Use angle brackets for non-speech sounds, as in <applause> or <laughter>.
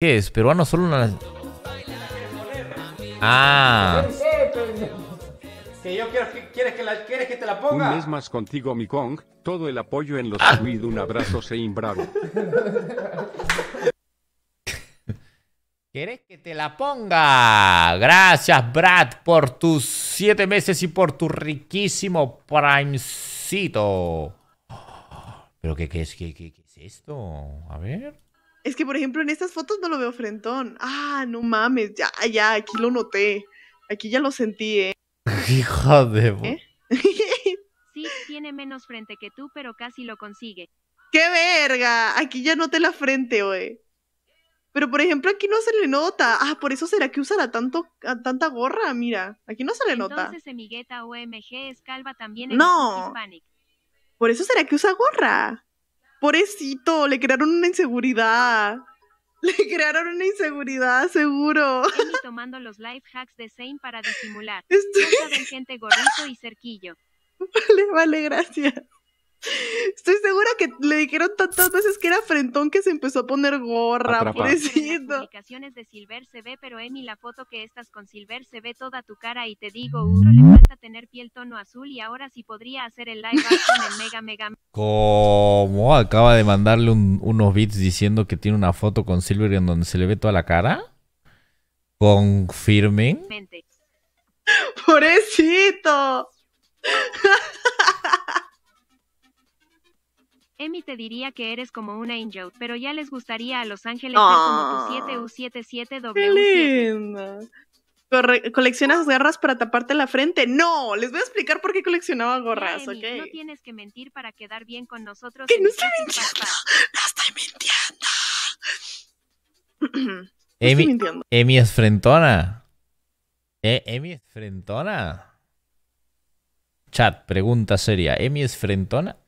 ¿Qué es? ¿Peruano solo una.? Ah. Que yo quiero, ¿quieres, que ¿Quieres que te la ponga? Un mes más contigo, mi Kong. Todo el apoyo en los ah. Un abrazo, Sein <laughs> ¿Quieres que te la ponga? Gracias, Brad, por tus siete meses y por tu riquísimo primecito. <gasps> ¿Pero qué, qué, es, qué, qué, qué es esto? A ver. Es que, por ejemplo, en estas fotos no lo veo frentón. Ah, no mames, ya, ya, aquí lo noté. Aquí ya lo sentí, ¿eh? <laughs> Hija de... ¿Eh? <laughs> sí, tiene menos frente que tú, pero casi lo consigue. ¡Qué verga! Aquí ya noté la frente, wey Pero, por ejemplo, aquí no se le nota. Ah, por eso será que usará tanto, ah, tanta gorra, mira. Aquí no se le nota. Entonces, o OMG es calva también no. Por eso será que usa gorra. Porecito, le crearon una inseguridad. <laughs> Le crearon una inseguridad, seguro. Estoy tomando los life hacks de Zane para disimular. <laughs> Estoy... gente y cerquillo. <laughs> Vale, vale, gracias. Estoy segura que le dijeron tantas veces que era frentón que se empezó a poner gorra, Atrapa. pobrecito. Las publicaciones de Silver se ve, pero Emi, la foto que estás con Silver se ve toda tu cara y te digo, uno le falta tener piel tono azul y ahora sí podría hacer el live con el Mega Mega. ¿Cómo? Acaba de mandarle unos bits diciendo que tiene una foto con Silver en donde se le ve toda la cara. Confirmen. Porecito. Pobrecito. Emi te diría que eres como una angel, pero ya les gustaría a Los Ángeles ser como tu 7U77W. Ah. ¡Qué lindo! ¿Coleccionas garras para taparte la frente? No, les voy a explicar por qué coleccionaba gorras, ¿ok? No tienes que mentir para quedar bien con nosotros. ¡Que no estoy mintiendo! <clears throat> ¡No mintiendo! Emi, Emi es frentona. Eh, Emi es frentona. Chat, pregunta seria. ¿Emi es frentona?